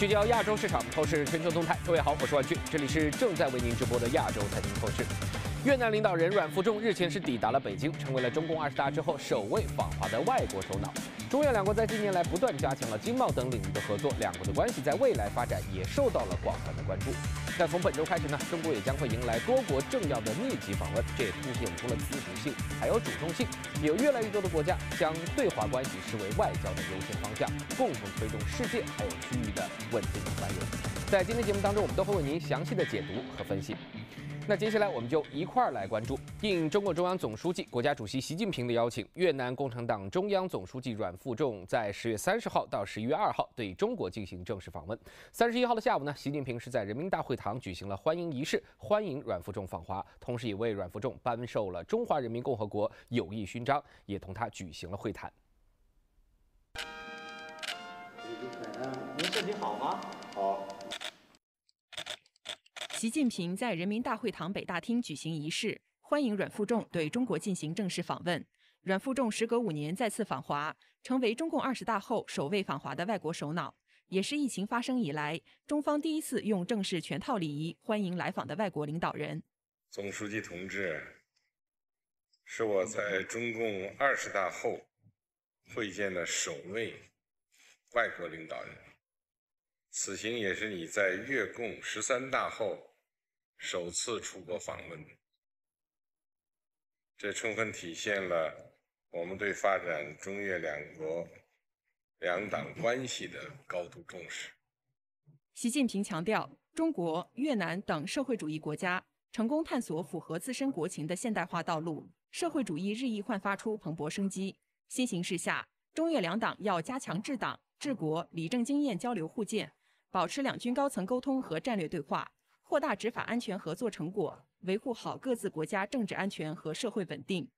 聚焦亚洲市场，透视全球动态。各位好，我是万军，这里是正在为您直播的亚洲财经透视。越南领导人阮富仲日前是抵达了北京，成为了中共二十大之后首位访华的外国首脑。中越两国在近年来不断加强了经贸等领域的合作，两国的关系在未来发展也受到了广泛的关注。但从本周开始呢，中国也将会迎来多国政要的密集访问，这也凸显出了自主性还有主动性，有越来越多的国家将对华关系视为外交的优先方向，共同推动世界还有区域的稳定繁荣。在今天节目当中，我们都会为您详细的解读和分析。那接下来我们就一块儿来关注，应中共中央总书记、国家主席习近平的邀请，越南共产党中央总书记阮富仲在十月三十号到十一月二号对中国进行正式访问。三十一号的下午呢，习近平是在人民大会堂举行了欢迎仪式，欢迎阮富仲访华，同时也为阮富仲颁授了中华人民共和国友谊勋章，也同他举行了会谈。您身体好吗？好。习近平在人民大会堂北大厅举行仪式，欢迎阮富仲对中国进行正式访问。阮富仲时隔五年再次访华，成为中共二十大后首位访华的外国首脑，也是疫情发生以来中方第一次用正式全套礼仪欢迎来访的外国领导人。总书记同志是我在中共二十大后会见的首位外国领导人，此行也是你在越共十三大后。首次出国访问，这充分体现了我们对发展中越两国两党关系的高度重视。习近平强调，中国、越南等社会主义国家成功探索符合自身国情的现代化道路，社会主义日益焕发出蓬勃生机。新形势下，中越两党要加强治党、治国、理政经验交流互鉴，保持两军高层沟通和战略对话。扩大执法安全合作成果，维护好各自国家政治安全和社会稳定。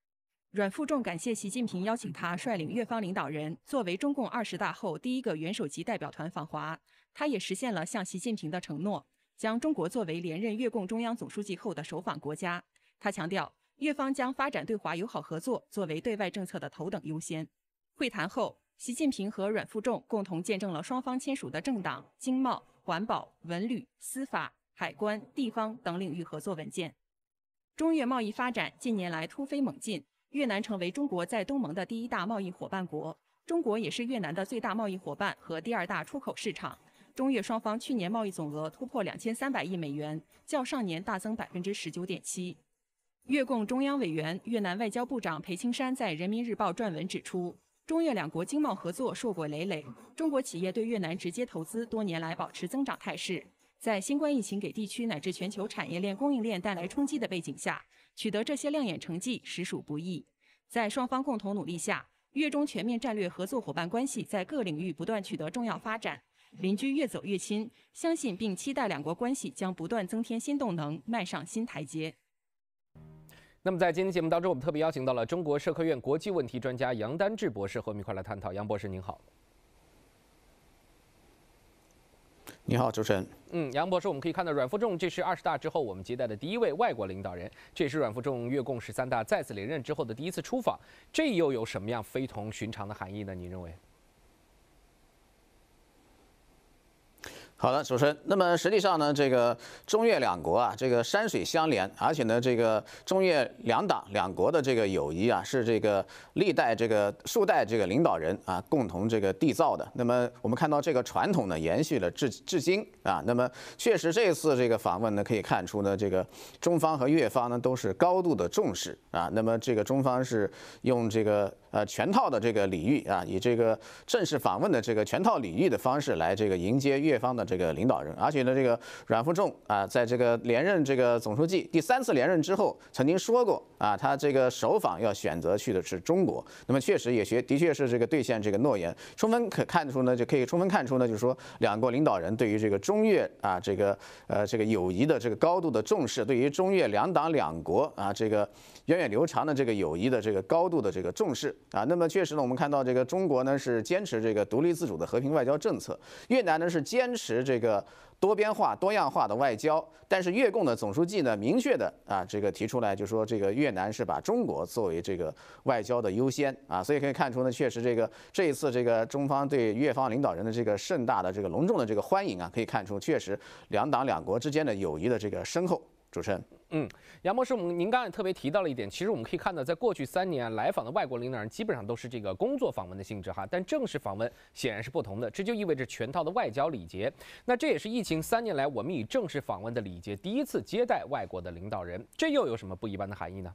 阮富仲感谢习近平邀请他率领越方领导人作为中共二十大后第一个元首级代表团访华，他也实现了向习近平的承诺，将中国作为连任越共中央总书记后的首访国家。他强调，越方将发展对华友好合作作为对外政策的头等优先。会谈后，习近平和阮富仲共同见证了双方签署的政党、经贸、环保、文旅、司法。海关、地方等领域合作文件。中越贸易发展近年来突飞猛进，越南成为中国在东盟的第一大贸易伙伴国，中国也是越南的最大贸易伙伴和第二大出口市场。中越双方去年贸易总额突破两千三百亿美元，较上年大增百分之十九点七。越共中央委员、越南外交部长裴青山在《人民日报》撰文指出，中越两国经贸合作硕果累累，中国企业对越南直接投资多年来保持增长态势。在新冠疫情给地区乃至全球产业链、供应链带来冲击的背景下，取得这些亮眼成绩实属不易。在双方共同努力下，越中全面战略合作伙伴关系在各领域不断取得重要发展，邻居越走越亲。相信并期待两国关系将不断增添新动能，迈上新台阶。那么，在今天节目当中，我们特别邀请到了中国社科院国际问题专家杨丹志博士和我们一块来探讨。杨博士，您好。你好，主持人。嗯，杨博士，我们可以看到阮富仲，这是二十大之后我们接待的第一位外国领导人，这也是阮富仲越共十三大再次连任之后的第一次出访，这又有什么样非同寻常的含义呢？您认为？好的，主持人。那么实际上呢，这个中越两国啊，这个山水相连，而且呢，这个中越两党、两国的这个友谊啊，是这个历代这个数代这个领导人啊，共同这个缔造的。那么我们看到这个传统呢，延续了至至今啊。那么确实这次这个访问呢，可以看出呢，这个中方和越方呢都是高度的重视啊。那么这个中方是用这个呃全套的这个礼遇啊，以这个正式访问的这个全套礼遇的方式来这个迎接越方的。这个领导人，而且呢，这个阮富仲啊，在这个连任这个总书记第三次连任之后，曾经说过啊，他这个首访要选择去的是中国。那么确实也学，的确是这个兑现这个诺言。充分可看出呢，就可以充分看出呢，就是说，两国领导人对于这个中越啊，这个呃这个友谊的这个高度的重视，对于中越两党两国啊这个源远流长的这个友谊的这个高度的这个重视啊。那么确实呢，我们看到这个中国呢是坚持这个独立自主的和平外交政策，越南呢是坚持。这个多边化、多样化的外交，但是越共的总书记呢，明确的啊，这个提出来，就说这个越南是把中国作为这个外交的优先啊，所以可以看出呢，确实这个这一次这个中方对越方领导人的这个盛大的、这个隆重的这个欢迎啊，可以看出，确实两党两国之间的友谊的这个深厚。主持人，嗯，杨博士，我们您刚才特别提到了一点，其实我们可以看到，在过去三年来访的外国领导人基本上都是这个工作访问的性质哈，但正式访问显然是不同的，这就意味着全套的外交礼节。那这也是疫情三年来我们以正式访问的礼节第一次接待外国的领导人，这又有什么不一般的含义呢？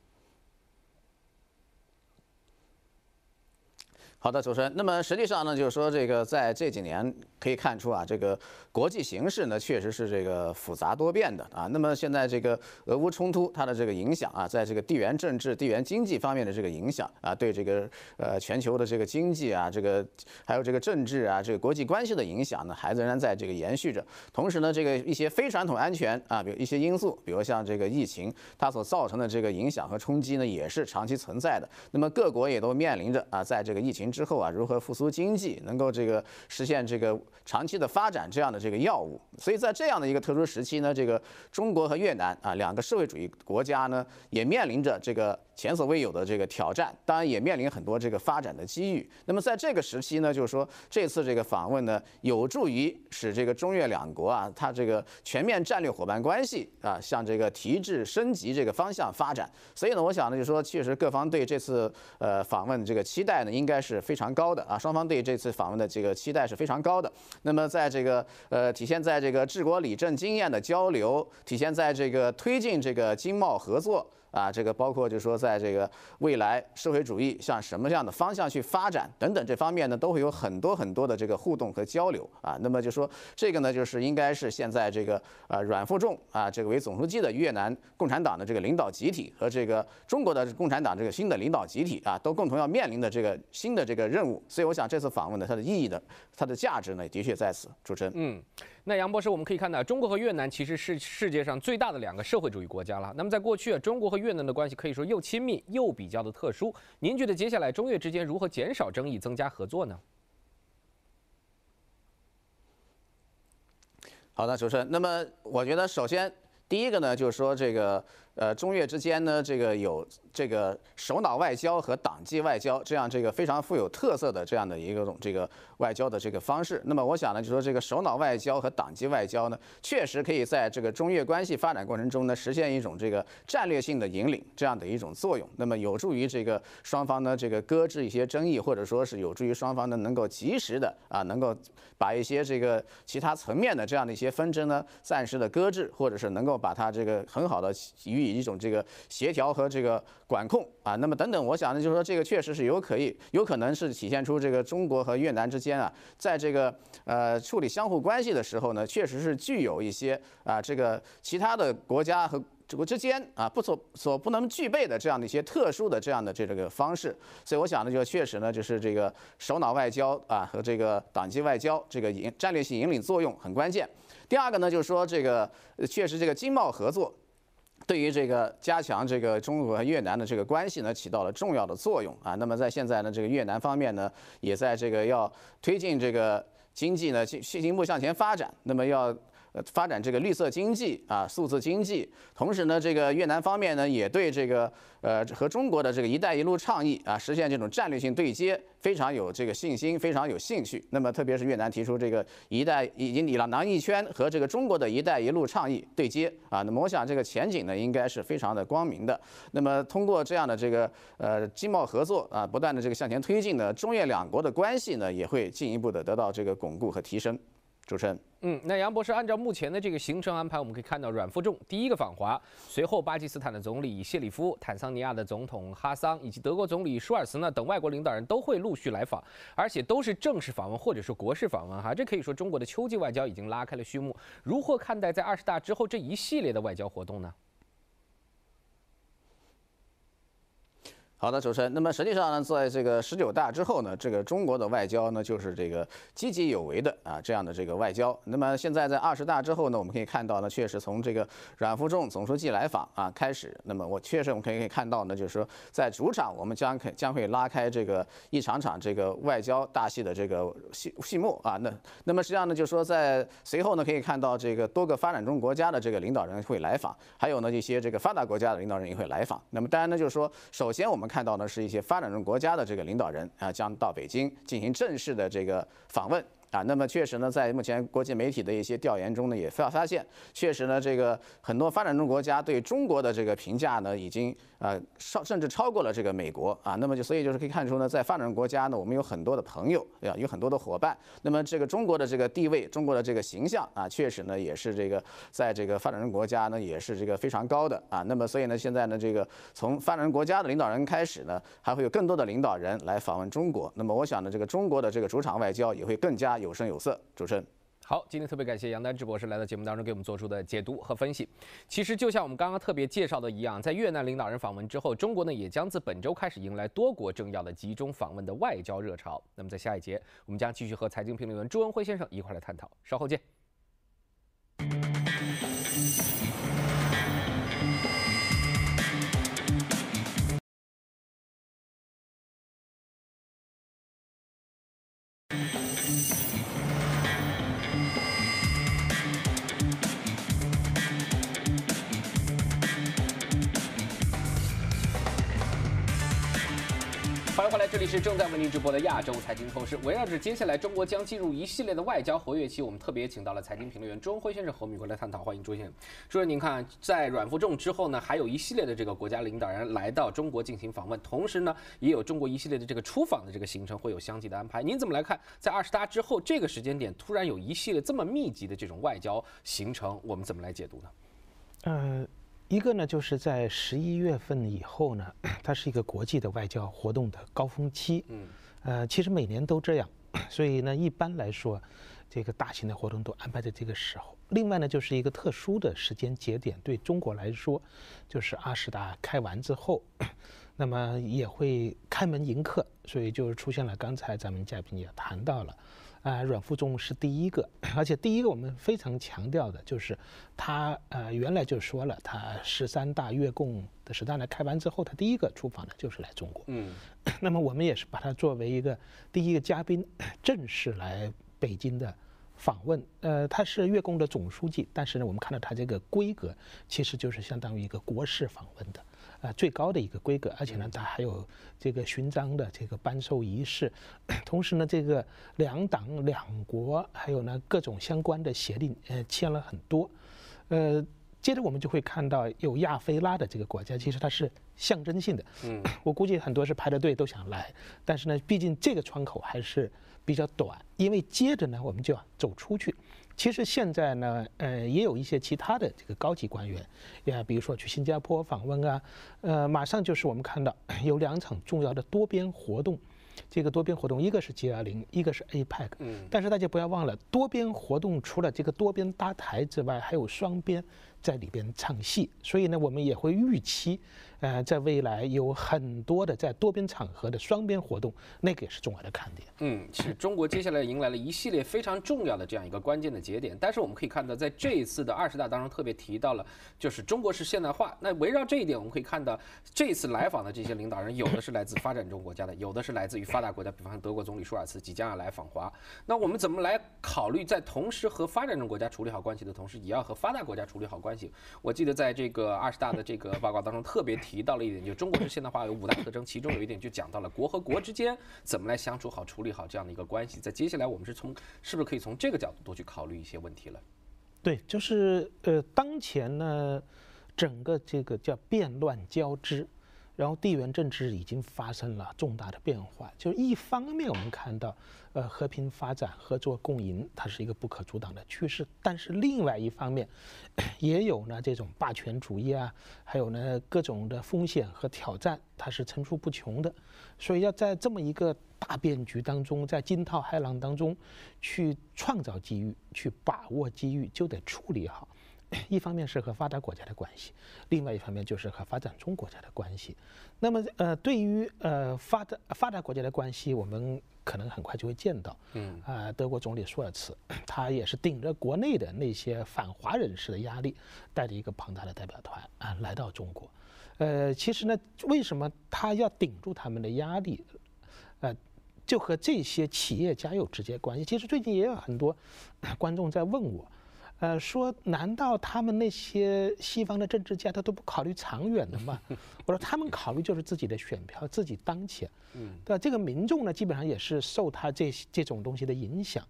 好的，主持人。那么实际上呢，就是说这个，在这几年可以看出啊，这个国际形势呢确实是这个复杂多变的啊。那么现在这个俄乌冲突它的这个影响啊，在这个地缘政治、地缘经济方面的这个影响啊，对这个呃全球的这个经济啊，这个还有这个政治啊，这个国际关系的影响呢，还仍然在这个延续着。同时呢，这个一些非传统安全啊，比如一些因素，比如像这个疫情，它所造成的这个影响和冲击呢，也是长期存在的。那么各国也都面临着啊，在这个疫情。之后啊，如何复苏经济，能够这个实现这个长期的发展，这样的这个药物，所以在这样的一个特殊时期呢，这个中国和越南啊两个社会主义国家呢，也面临着这个。前所未有的这个挑战，当然也面临很多这个发展的机遇。那么在这个时期呢，就是说这次这个访问呢，有助于使这个中越两国啊，它这个全面战略伙伴关系啊，向这个提质升级这个方向发展。所以呢，我想呢，就是说确实各方对这次呃访问这个期待呢，应该是非常高的啊。双方对这次访问的这个期待是非常高的。那么在这个呃，体现在这个治国理政经验的交流，体现在这个推进这个经贸合作。啊，这个包括就是说，在这个未来社会主义向什么样的方向去发展等等这方面呢，都会有很多很多的这个互动和交流啊。那么就说这个呢，就是应该是现在这个啊阮富仲啊，这个为总书记的越南共产党的这个领导集体和这个中国的共产党这个新的领导集体啊，都共同要面临的这个新的这个任务。所以我想这次访问呢，它的意义呢，它的价值呢，的确在此主持人，嗯。那杨博士，我们可以看到，中国和越南其实是世界上最大的两个社会主义国家了。那么，在过去啊，中国和越南的关系可以说又亲密又比较的特殊。您觉得接下来中越之间如何减少争议、增加合作呢？好的，主持人。那么，我觉得首先第一个呢，就是说这个。呃，中越之间呢，这个有这个首脑外交和党际外交这样这个非常富有特色的这样的一个种这个外交的这个方式。那么我想呢，就说这个首脑外交和党际外交呢，确实可以在这个中越关系发展过程中呢，实现一种这个战略性的引领这样的一种作用。那么有助于这个双方呢，这个搁置一些争议，或者说是有助于双方呢能够及时的啊，能够把一些这个其他层面的这样的一些纷争呢暂时的搁置，或者是能够把它这个很好的予以。一种这个协调和这个管控啊，那么等等，我想呢，就是说这个确实是有可以有可能是体现出这个中国和越南之间啊，在这个呃处理相互关系的时候呢，确实是具有一些啊这个其他的国家和国之间啊不所所不能具备的这样的一些特殊的这样的这个方式。所以我想呢，就确实呢，就是这个首脑外交啊和这个党际外交这个引战略性引领作用很关键。第二个呢，就是说这个确实这个经贸合作。对于这个加强这个中国和越南的这个关系呢，起到了重要的作用啊。那么在现在呢，这个越南方面呢，也在这个要推进这个经济呢，进进一步向前发展。那么要。发展这个绿色经济啊，数字经济，同时呢，这个越南方面呢，也对这个呃和中国的这个“一带一路”倡议啊，实现这种战略性对接，非常有这个信心，非常有兴趣。那么，特别是越南提出这个“一带”以及里郎囊一圈和这个中国的一带一路倡议对接啊，那么我想这个前景呢，应该是非常的光明的。那么，通过这样的这个呃经贸合作啊，不断的这个向前推进呢，中越两国的关系呢，也会进一步的得到这个巩固和提升。主持人，嗯，那杨博士，按照目前的这个行程安排，我们可以看到，阮富仲第一个访华，随后巴基斯坦的总理谢里夫、坦桑尼亚的总统哈桑以及德国总理舒尔茨呢等外国领导人都会陆续来访，而且都是正式访问或者是国事访问哈，这可以说中国的秋季外交已经拉开了序幕。如何看待在二十大之后这一系列的外交活动呢？好的，主持人。那么实际上呢，在这个十九大之后呢，这个中国的外交呢，就是这个积极有为的啊这样的这个外交。那么现在在二十大之后呢，我们可以看到呢，确实从这个阮富仲总书记来访啊开始，那么我确实我们可以看到呢，就是说在主场我们将可将会拉开这个一场场这个外交大戏的这个戏序幕啊。那那么实际上呢，就是说在随后呢，可以看到这个多个发展中国家的这个领导人会来访，还有呢一些这个发达国家的领导人也会来访。那么当然呢，就是说首先我们。看到呢，是一些发展中国家的这个领导人啊，将到北京进行正式的这个访问啊。那么，确实呢，在目前国际媒体的一些调研中呢，也发发现，确实呢，这个很多发展中国家对中国的这个评价呢，已经。啊，超甚至超过了这个美国啊，那么就所以就是可以看出呢，在发展中国家呢，我们有很多的朋友，对吧？有很多的伙伴。那么这个中国的这个地位，中国的这个形象啊，确实呢也是这个，在这个发展中国家呢也是这个非常高的啊。那么所以呢，现在呢这个从发展中国家的领导人开始呢，还会有更多的领导人来访问中国。那么我想呢，这个中国的这个主场外交也会更加有声有色。主持人。好，今天特别感谢杨丹志博士来到节目当中给我们做出的解读和分析。其实就像我们刚刚特别介绍的一样，在越南领导人访问之后，中国呢也将自本周开始迎来多国政要的集中访问的外交热潮。那么在下一节，我们将继续和财经评论员朱文辉先生一块来探讨。稍后见。直播的亚洲财经透视，围绕着接下来中国将进入一系列的外交活跃期，我们特别请到了财经评论员钟辉先生和我们来探讨。欢迎周先生。钟先生，您看，在阮富仲之后呢，还有一系列的这个国家领导人来到中国进行访问，同时呢，也有中国一系列的这个出访的这个行程会有相继的安排。您怎么来看，在二十大之后这个时间点突然有一系列这么密集的这种外交行程，我们怎么来解读呢？呃。一个呢，就是在十一月份以后呢，它是一个国际的外交活动的高峰期。嗯，呃，其实每年都这样，所以呢，一般来说，这个大型的活动都安排在这个时候。另外呢，就是一个特殊的时间节点，对中国来说，就是阿什达开完之后，那么也会开门迎客，所以就出现了刚才咱们嘉宾也谈到了。呃，阮富仲是第一个，而且第一个我们非常强调的就是，他呃原来就说了，他十三大越共的十三大开完之后，他第一个出访呢就是来中国。嗯，那么我们也是把他作为一个第一个嘉宾正式来北京的访问。呃，他是越共的总书记，但是呢，我们看到他这个规格，其实就是相当于一个国事访问的。啊，最高的一个规格，而且呢，它还有这个勋章的这个颁授仪式，同时呢，这个两党两国还有呢各种相关的协定，呃，签了很多，呃，接着我们就会看到有亚非拉的这个国家，其实它是象征性的，嗯，我估计很多是排着队都想来，但是呢，毕竟这个窗口还是比较短，因为接着呢，我们就要走出去。其实现在呢，呃，也有一些其他的这个高级官员，呀，比如说去新加坡访问啊，呃，马上就是我们看到 有两场重要的多边活动，这个多边活动一个是 G20，一个是 APEC。嗯。但是大家不要忘了，多边活动除了这个多边搭台之外，还有双边。在里边唱戏，所以呢，我们也会预期，呃，在未来有很多的在多边场合的双边活动，那个也是重要的看点。嗯，其实中国接下来迎来了一系列非常重要的这样一个关键的节点。但是我们可以看到，在这一次的二十大当中特别提到了，就是中国式现代化。那围绕这一点，我们可以看到，这次来访的这些领导人，有的是来自发展中国家的，有的是来自于发达国家，比方说德国总理舒尔茨即将要来访华。那我们怎么来考虑，在同时和发展中国家处理好关系的同时，也要和发达国家处理好关系？我记得在这个二十大的这个报告当中，特别提到了一点，就中国式现代化有五大特征，其中有一点就讲到了国和国之间怎么来相处好、处理好这样的一个关系。在接下来，我们是从是不是可以从这个角度多去考虑一些问题了？对，就是呃，当前呢，整个这个叫变乱交织。然后地缘政治已经发生了重大的变化，就是一方面我们看到，呃，和平发展、合作共赢，它是一个不可阻挡的趋势；但是另外一方面，也有呢这种霸权主义啊，还有呢各种的风险和挑战，它是层出不穷的。所以要在这么一个大变局当中，在惊涛骇浪当中，去创造机遇、去把握机遇，就得处理好。一方面是和发达国家的关系，另外一方面就是和发展中国家的关系。那么，呃，对于呃发展发达国家的关系，我们可能很快就会见到。嗯啊，德国总理舒尔茨，他也是顶着国内的那些反华人士的压力，带着一个庞大的代表团啊来到中国。呃，其实呢，为什么他要顶住他们的压力？呃，就和这些企业家有直接关系。其实最近也有很多 观众在问我。呃，说难道他们那些西方的政治家他都不考虑长远的吗？我说他们考虑就是自己的选票，自己当前，对吧？这个民众呢，基本上也是受他这这种东西的影响。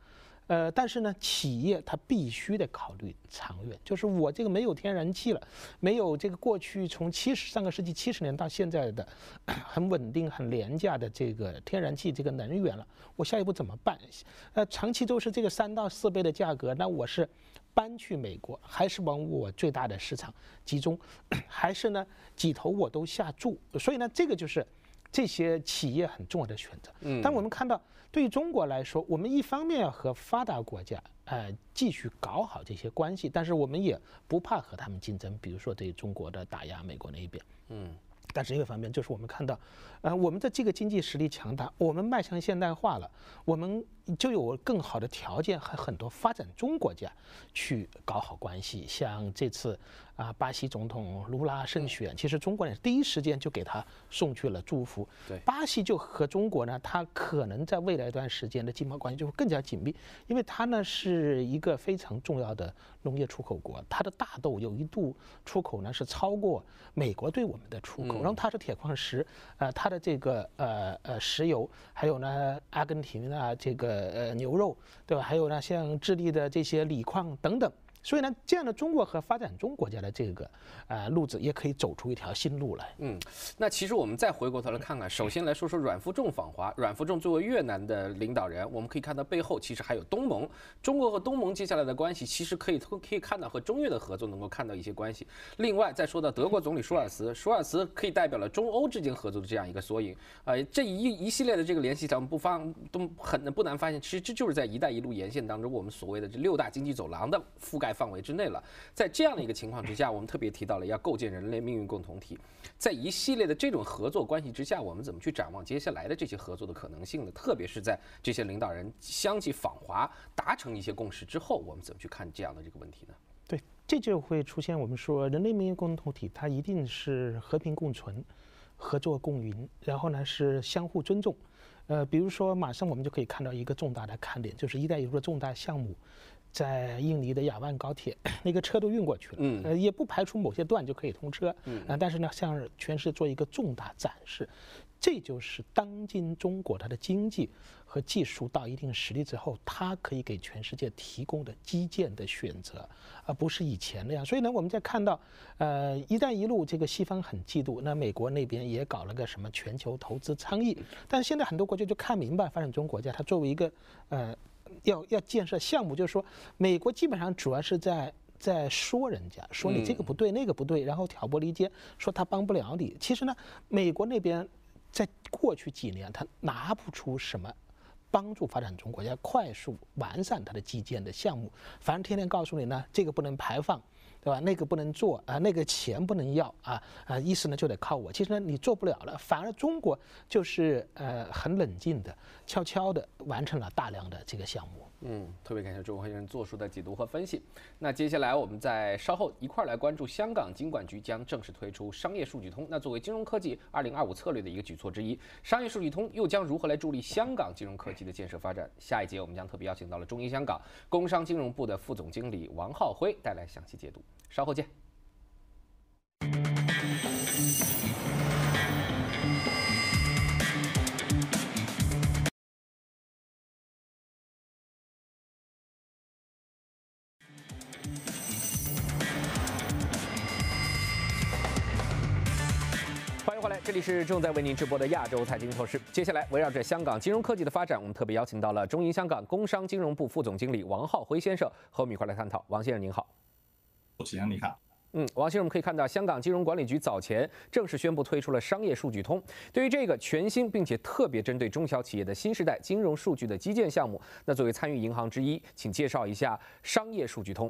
呃，但是呢，企业它必须得考虑长远，就是我这个没有天然气了，没有这个过去从七上个世纪七十年到现在的，很稳定、很廉价的这个天然气这个能源了，我下一步怎么办？呃，长期都是这个三到四倍的价格，那我是搬去美国，还是往我最大的市场集中，还是呢几头我都下注？所以呢，这个就是。这些企业很重要的选择，嗯，但我们看到，对中国来说，我们一方面要和发达国家，呃，继续搞好这些关系，但是我们也不怕和他们竞争，比如说对中国的打压，美国那一边，嗯，但是另一方面就是我们看到，呃，我们的这个经济实力强大，我们迈向现代化了，我们。就有更好的条件和很多发展中国家去搞好关系。像这次啊，巴西总统卢拉胜选，其实中国呢第一时间就给他送去了祝福。对，巴西就和中国呢，他可能在未来一段时间的经贸关系就会更加紧密，因为它呢是一个非常重要的农业出口国，它的大豆有一度出口呢是超过美国对我们的出口。然后它是铁矿石，呃，它的这个呃呃石油，还有呢阿根廷啊这个。呃呃，牛肉对吧？还有呢，像智利的这些锂矿等等。所以呢，这样的中国和发展中国家的这个呃路子也可以走出一条新路来。嗯，那其实我们再回过头来看看，首先来说说阮富仲访华。阮富仲作为越南的领导人，我们可以看到背后其实还有东盟。中国和东盟接下来的关系，其实可以可以看到和中越的合作能够看到一些关系。另外再说到德国总理舒尔茨，舒尔茨可以代表了中欧之间合作的这样一个缩影。呃，这一一系列的这个联系，咱们不方都很不难发现，其实这就是在“一带一路”沿线当中我们所谓的这六大经济走廊的覆盖。范围之内了。在这样的一个情况之下，我们特别提到了要构建人类命运共同体。在一系列的这种合作关系之下，我们怎么去展望接下来的这些合作的可能性呢？特别是在这些领导人相继访华达成一些共识之后，我们怎么去看这样的这个问题呢？对，这就会出现我们说人类命运共同体，它一定是和平共存、合作共赢，然后呢是相互尊重。呃，比如说，马上我们就可以看到一个重大的看点，就是“一带一路”的重大项目。在印尼的雅万高铁，那个车都运过去了，嗯，也不排除某些段就可以通车，嗯，啊，但是呢，向全世界做一个重大展示，这就是当今中国它的经济和技术到一定实力之后，它可以给全世界提供的基建的选择，而不是以前那样。所以呢，我们在看到，呃，一带一路这个西方很嫉妒，那美国那边也搞了个什么全球投资倡议，但是现在很多国家就看明白，发展中国家它作为一个，呃。要要建设项目，就是说，美国基本上主要是在在说人家，说你这个不对那个不对，然后挑拨离间，说他帮不了你。其实呢，美国那边在过去几年，他拿不出什么帮助发展中国家快速完善它的基建的项目，反正天天告诉你呢，这个不能排放。对吧？那个不能做啊，那个钱不能要啊啊！意思呢就得靠我。其实呢你做不了了，反而中国就是呃很冷静的，悄悄的完成了大量的这个项目。嗯，特别感谢周文先生做出的解读和分析。那接下来我们再稍后一块儿来关注香港金管局将正式推出商业数据通。那作为金融科技二零二五策略的一个举措之一，商业数据通又将如何来助力香港金融科技的建设发展？下一节我们将特别邀请到了中银香港工商金融部的副总经理王浩辉带来详细解读。稍后见。是正在为您直播的亚洲财经透视。接下来，围绕着香港金融科技的发展，我们特别邀请到了中银香港工商金融部副总经理王浩辉先生和我们一块来探讨。王先生您好，主持人你好。嗯，王先生，我们可以看到，香港金融管理局早前正式宣布推出了商业数据通。对于这个全新并且特别针对中小企业的新时代金融数据的基建项目，那作为参与银行之一，请介绍一下商业数据通。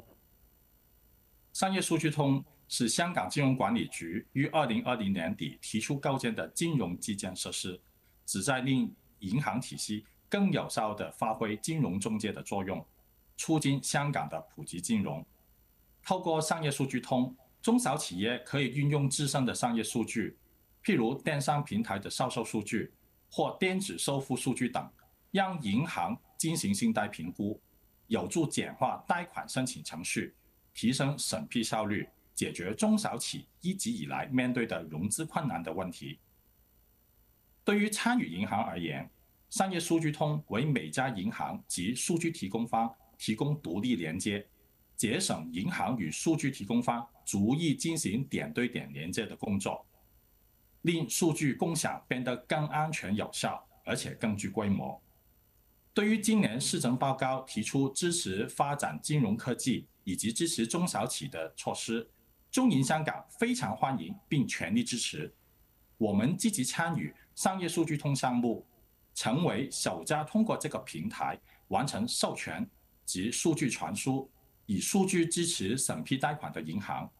商业数据通。是香港金融管理局于二零二零年底提出构建的金融基建设施，旨在令银行体系更有效地发挥金融中介的作用，促进香港的普及金融。透过商业数据通，中小企业可以运用自身的商业数据，譬如电商平台的销售数据或电子收付数据等，让银行进行信贷评估，有助简化贷款申请程序，提升审批效率。解决中小企一直以来面对的融资困难的问题。对于参与银行而言，商业数据通为每家银行及数据提供方提供独立连接，节省银行与数据提供方逐一进行点对点连接的工作，令数据共享变得更安全、有效，而且更具规模。对于今年市政报告提出支持发展金融科技以及支持中小企的措施。中银香港非常欢迎并全力支持，我们积极参与商业数据通项目，成为首家通过这个平台完成授权及数据传输，以数据支持审批贷款的银行。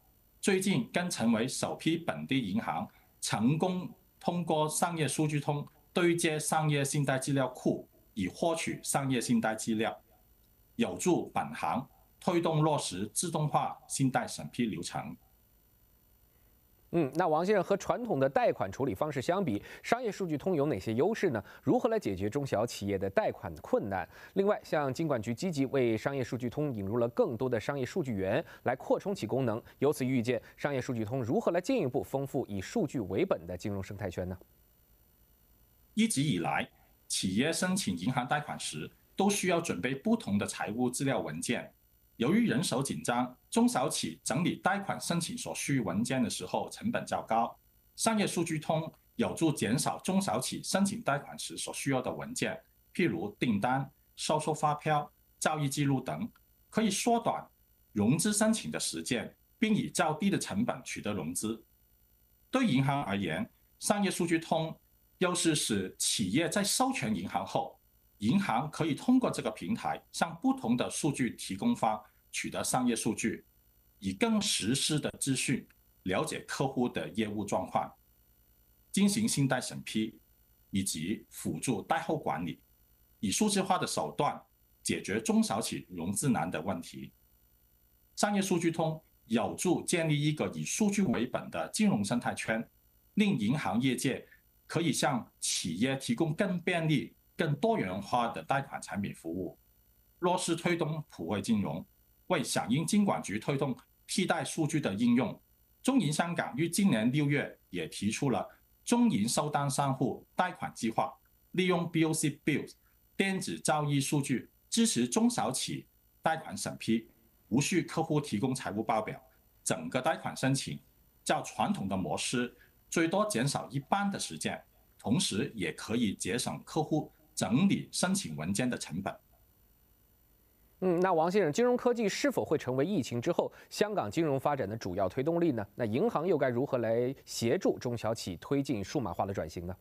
最近更成为首批本地银行，成功通过商业数据通对接商业信贷资料库，以获取商业信贷资料，有助本行。推动落实自动化信贷审批流程。嗯，那王先生和传统的贷款处理方式相比，商业数据通有哪些优势呢？如何来解决中小企业的贷款困难？另外，像金管局积极为商业数据通引入了更多的商业数据源，来扩充其功能。由此预见，商业数据通如何来进一步丰富以数据为本的金融生态圈呢？一直以来，企业申请银行贷款时，都需要准备不同的财务资料文件。由于人手紧张，中小企整理贷款申请所需文件的时候成本较高。商业数据通有助减少中小企申请贷款时所需要的文件，譬如订单、销售发票、交易记录等，可以缩短融资申请的时间，并以较低的成本取得融资。对银行而言，商业数据通又是使企业在授权银行后。银行可以通过这个平台向不同的数据提供方取得商业数据，以更实时的资讯了解客户的业务状况，进行信贷审批以及辅助贷后管理，以数字化的手段解决中小企业融资难的问题。商业数据通有助建立一个以数据为本的金融生态圈，令银行业界可以向企业提供更便利。更多元化的贷款产品服务，落实推动普惠金融。为响应金管局推动替代数据的应用，中银香港于今年六月也提出了中银收单商户贷款计划，利用 B O C Bills 电子交易数据支持中小企贷款审批，无需客户提供财务报表，整个贷款申请较传统的模式最多减少一半的时间，同时也可以节省客户。整理申请文件的成本。嗯，那王先生，金融科技是否会成为疫情之后香港金融发展的主要推动力呢？那银行又该如何来协助中小企业推进数码化的转型呢？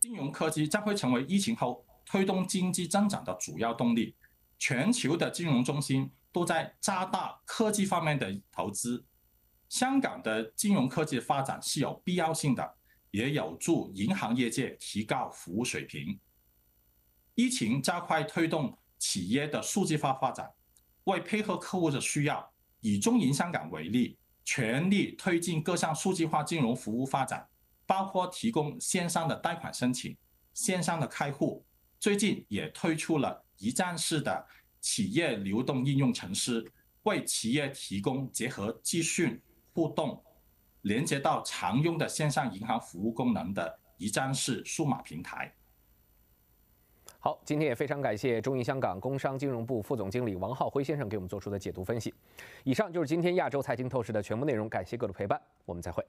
金融科技将会成为疫情后推动经济增长的主要动力。全球的金融中心都在加大科技方面的投资，香港的金融科技发展是有必要性的。也有助银行业界提高服务水平。疫情加快推动企业的数字化发展，为配合客户的需要，以中银香港为例，全力推进各项数字化金融服务发展，包括提供线上的贷款申请、线上的开户。最近也推出了一站式的企业流动应用程式，为企业提供结合资讯互动。连接到常用的线上银行服务功能的一站式数码平台。好，今天也非常感谢中银香港工商金融部副总经理王浩辉先生给我们做出的解读分析。以上就是今天亚洲财经透视的全部内容，感谢各位的陪伴，我们再会。